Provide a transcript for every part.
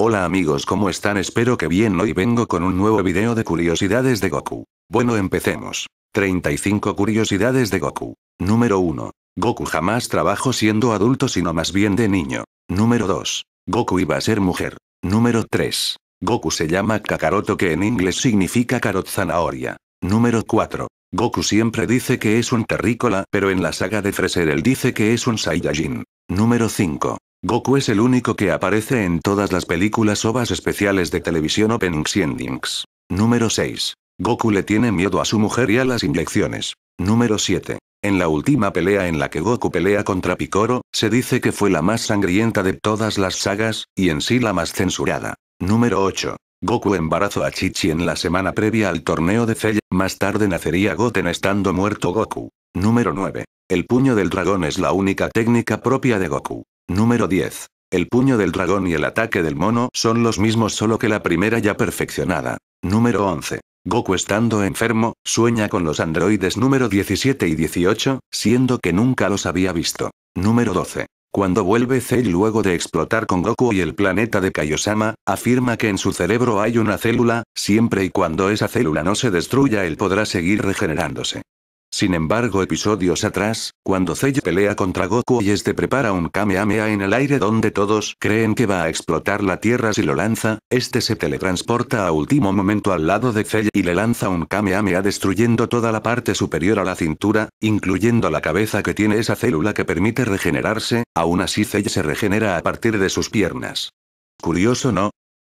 Hola amigos, ¿cómo están? Espero que bien. Hoy vengo con un nuevo video de curiosidades de Goku. Bueno, empecemos. 35 curiosidades de Goku. Número 1. Goku jamás trabajó siendo adulto, sino más bien de niño. Número 2. Goku iba a ser mujer. Número 3. Goku se llama Kakaroto que en inglés significa carot zanahoria. Número 4. Goku siempre dice que es un terrícola, pero en la saga de Freser él dice que es un Saiyajin. Número 5. Goku es el único que aparece en todas las películas ovas especiales de televisión Openings y Endings. Número 6. Goku le tiene miedo a su mujer y a las inyecciones. Número 7. En la última pelea en la que Goku pelea contra Picoro, se dice que fue la más sangrienta de todas las sagas, y en sí la más censurada. Número 8. Goku embarazó a Chichi en la semana previa al torneo de Cell, más tarde nacería Goten estando muerto Goku. Número 9. El puño del dragón es la única técnica propia de Goku. Número 10. El puño del dragón y el ataque del mono son los mismos solo que la primera ya perfeccionada. Número 11. Goku estando enfermo, sueña con los androides número 17 y 18, siendo que nunca los había visto. Número 12. Cuando vuelve Cell luego de explotar con Goku y el planeta de Kaiosama, afirma que en su cerebro hay una célula, siempre y cuando esa célula no se destruya él podrá seguir regenerándose. Sin embargo, episodios atrás, cuando Zell pelea contra Goku y este prepara un Kamehameha en el aire donde todos creen que va a explotar la Tierra si lo lanza, este se teletransporta a último momento al lado de Zell y le lanza un Kamehameha destruyendo toda la parte superior a la cintura, incluyendo la cabeza que tiene esa célula que permite regenerarse, aún así Zell se regenera a partir de sus piernas. Curioso, ¿no?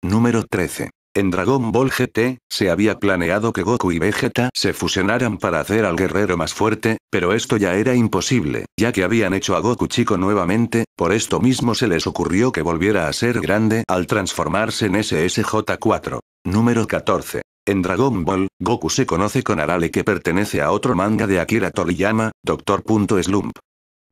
Número 13. En Dragon Ball GT, se había planeado que Goku y Vegeta se fusionaran para hacer al guerrero más fuerte, pero esto ya era imposible, ya que habían hecho a Goku chico nuevamente, por esto mismo se les ocurrió que volviera a ser grande al transformarse en SSJ4. Número 14. En Dragon Ball, Goku se conoce con Arale que pertenece a otro manga de Akira Toriyama, Dr. Slump.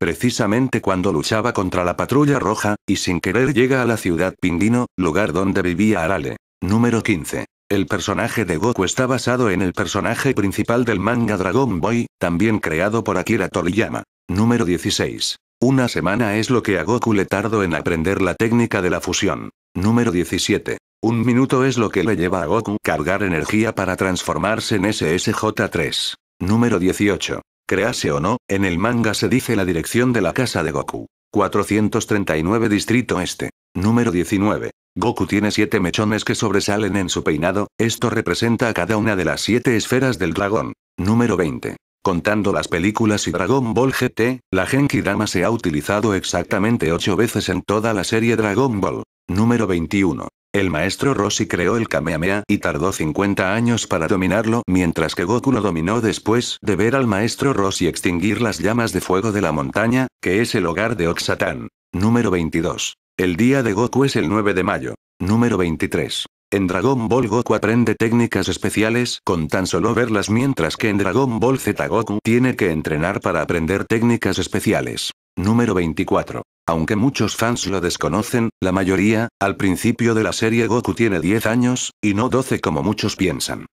Precisamente cuando luchaba contra la patrulla roja, y sin querer llega a la ciudad Pindino, lugar donde vivía Arale. Número 15. El personaje de Goku está basado en el personaje principal del manga Dragon Boy, también creado por Akira Toriyama. Número 16. Una semana es lo que a Goku le tardó en aprender la técnica de la fusión. Número 17. Un minuto es lo que le lleva a Goku cargar energía para transformarse en SSJ3. Número 18. Crease o no, en el manga se dice la dirección de la casa de Goku. 439 Distrito Este. Número 19. Goku tiene siete mechones que sobresalen en su peinado, esto representa a cada una de las siete esferas del dragón. Número 20. Contando las películas y Dragon Ball GT, la Genki Dama se ha utilizado exactamente 8 veces en toda la serie Dragon Ball. Número 21. El maestro Rossi creó el Kamehameha y tardó 50 años para dominarlo, mientras que Goku lo dominó después de ver al maestro Rossi extinguir las llamas de fuego de la montaña, que es el hogar de Oxatán. Número 22. El día de Goku es el 9 de mayo. Número 23. En Dragon Ball Goku aprende técnicas especiales con tan solo verlas mientras que en Dragon Ball Z Goku tiene que entrenar para aprender técnicas especiales. Número 24. Aunque muchos fans lo desconocen, la mayoría, al principio de la serie Goku tiene 10 años, y no 12 como muchos piensan.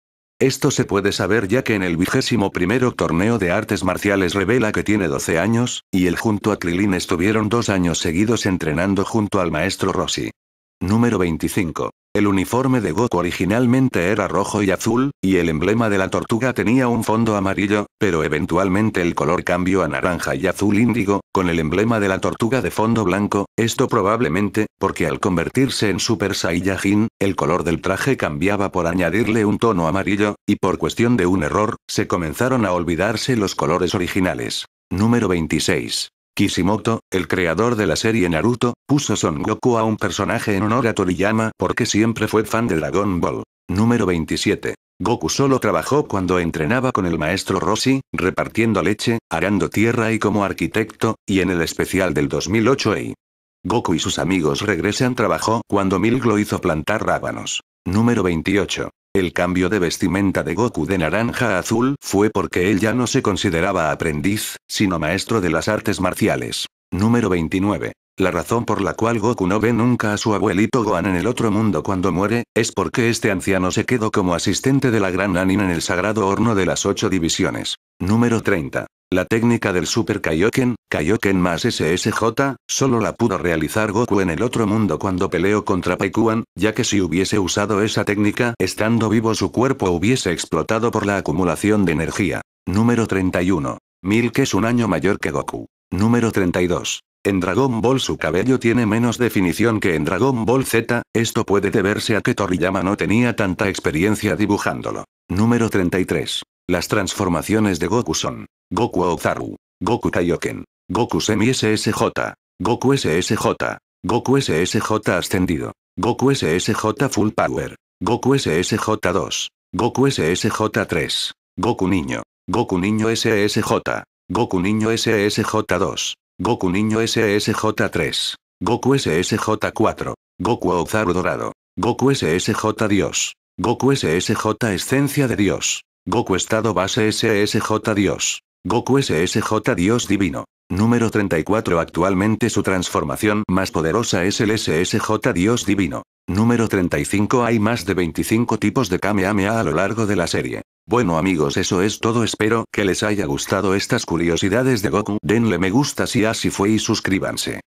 Esto se puede saber ya que en el vigésimo primero torneo de artes marciales revela que tiene 12 años, y él junto a Krilin estuvieron dos años seguidos entrenando junto al maestro Rossi. Número 25. El uniforme de Goku originalmente era rojo y azul, y el emblema de la tortuga tenía un fondo amarillo, pero eventualmente el color cambió a naranja y azul índigo, con el emblema de la tortuga de fondo blanco, esto probablemente, porque al convertirse en Super Saiyajin, el color del traje cambiaba por añadirle un tono amarillo, y por cuestión de un error, se comenzaron a olvidarse los colores originales. Número 26. Kishimoto, el creador de la serie Naruto, puso Son Goku a un personaje en honor a Toriyama porque siempre fue fan de Dragon Ball. Número 27. Goku solo trabajó cuando entrenaba con el maestro Rossi, repartiendo leche, arando tierra y como arquitecto, y en el especial del 2008 EI. Goku y sus amigos regresan trabajó cuando lo hizo plantar rábanos. Número 28. El cambio de vestimenta de Goku de naranja a azul fue porque él ya no se consideraba aprendiz, sino maestro de las artes marciales. Número 29. La razón por la cual Goku no ve nunca a su abuelito Gohan en el otro mundo cuando muere, es porque este anciano se quedó como asistente de la gran Anin en el sagrado horno de las ocho divisiones. Número 30. La técnica del Super Kaioken, Kaioken más SSJ, solo la pudo realizar Goku en el otro mundo cuando peleó contra Paikuan, ya que si hubiese usado esa técnica, estando vivo su cuerpo hubiese explotado por la acumulación de energía. Número 31. Milk es un año mayor que Goku. Número 32. En Dragon Ball su cabello tiene menos definición que en Dragon Ball Z, esto puede deberse a que Toriyama no tenía tanta experiencia dibujándolo. Número 33. Las transformaciones de Goku son Goku Ozaru. Goku Kaioken. Goku Semi SSJ. Goku SSJ. Goku SSJ ascendido. Goku SSJ Full Power. Goku SSJ 2. Goku SSJ 3. Goku Niño. Goku Niño SSJ. Goku Niño SSJ 2. Goku Niño SSJ 3. Goku SSJ 4. Goku Ozaru Dorado. Goku SSJ Dios. Goku SSJ Esencia de Dios. Goku Estado Base SSJ Dios. Goku SSJ Dios Divino. Número 34 Actualmente su transformación más poderosa es el SSJ Dios Divino. Número 35 Hay más de 25 tipos de Kamehameha a lo largo de la serie. Bueno amigos eso es todo espero que les haya gustado estas curiosidades de Goku. Denle me gusta si así fue y suscríbanse.